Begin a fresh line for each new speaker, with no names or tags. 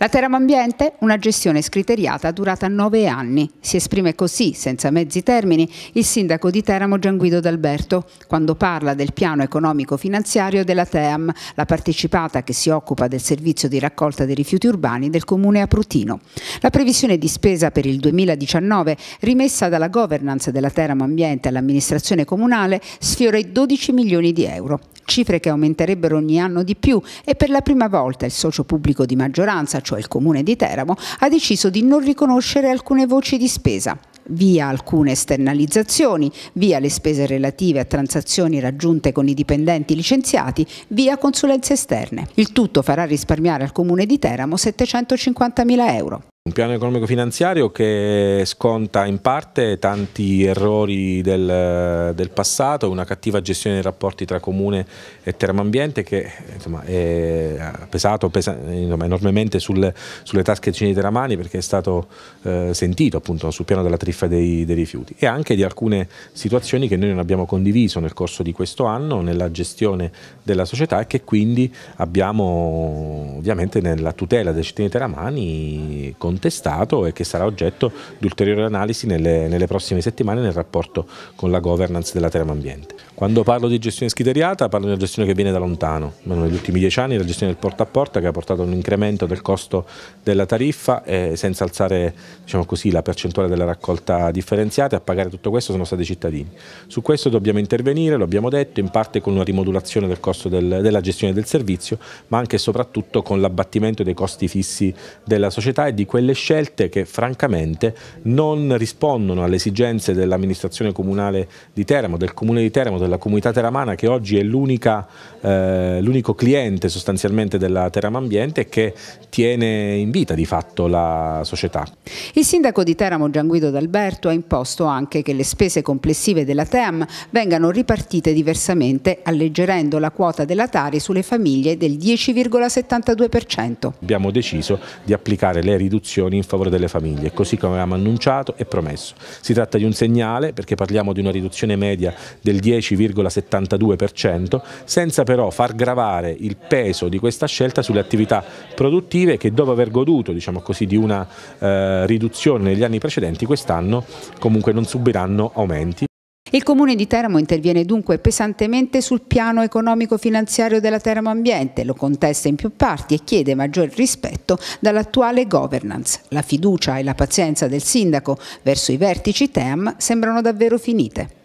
La Teramambiente, una gestione scriteriata durata nove anni. Si esprime così, senza mezzi termini, il sindaco di Teramo Gianguido D'Alberto, quando parla del piano economico-finanziario della TEAM, la partecipata che si occupa del servizio di raccolta dei rifiuti urbani del comune Aprutino. La previsione di spesa per il 2019, rimessa dalla governance della Teramo Ambiente all'amministrazione comunale, sfiora i 12 milioni di euro cifre che aumenterebbero ogni anno di più e per la prima volta il socio pubblico di maggioranza, cioè il comune di Teramo, ha deciso di non riconoscere alcune voci di spesa via alcune esternalizzazioni, via le spese relative a transazioni raggiunte con i dipendenti licenziati, via consulenze esterne. Il tutto farà risparmiare al comune di Teramo 750.000 euro.
Un piano economico-finanziario che sconta in parte tanti errori del, del, passato, una cattiva gestione dei rapporti tra comune e termambiente che insomma, è pesato pesa, insomma, enormemente sul, sulle tasche di teramani perché è stato eh, sentito appunto sul piano della triffa dei, dei, rifiuti e anche di alcune situazioni che noi non abbiamo condiviso nel corso di questo anno nella gestione della società e che quindi abbiamo ovviamente nella tutela dei cittadini teramani con contestato e che sarà oggetto di ulteriori analisi nelle, nelle prossime settimane nel rapporto con la governance della Terra Ambiente. Quando parlo di gestione schiteriata parlo di una gestione che viene da lontano, negli ultimi dieci anni la gestione del porta a porta che ha portato a un incremento del costo della tariffa eh, senza alzare diciamo così, la percentuale della raccolta differenziata e a pagare tutto questo sono stati i cittadini. Su questo dobbiamo intervenire, lo abbiamo detto, in parte con una rimodulazione del costo del, della gestione del servizio ma anche e soprattutto con l'abbattimento dei costi fissi della società e di quelli quelle scelte che francamente non rispondono alle esigenze dell'amministrazione comunale di Teramo, del comune di Teramo, della comunità teramana che oggi è eh, l'unico cliente sostanzialmente della Teramo Ambiente e che tiene in vita di fatto la società.
Il sindaco di Teramo Gianguido D'Alberto ha imposto anche che le spese complessive della TEAM vengano ripartite diversamente alleggerendo la quota della Tari sulle famiglie del 10,72%.
Abbiamo deciso di applicare le riduzioni soluzioni in favore delle famiglie, così come avevamo annunciato e promesso. Si tratta di un segnale, perché parliamo di una riduzione media del 10,72%, senza però far gravare il peso di questa scelta sulle attività produttive che dopo aver goduto diciamo così, di una eh, riduzione negli anni precedenti, quest'anno comunque non subiranno aumenti.
Il comune di Teramo interviene dunque pesantemente sul piano economico-finanziario della Teramo Ambiente, lo contesta in più parti e chiede maggior rispetto dall'attuale governance. La fiducia e la pazienza del sindaco verso i vertici TEAM sembrano davvero finite.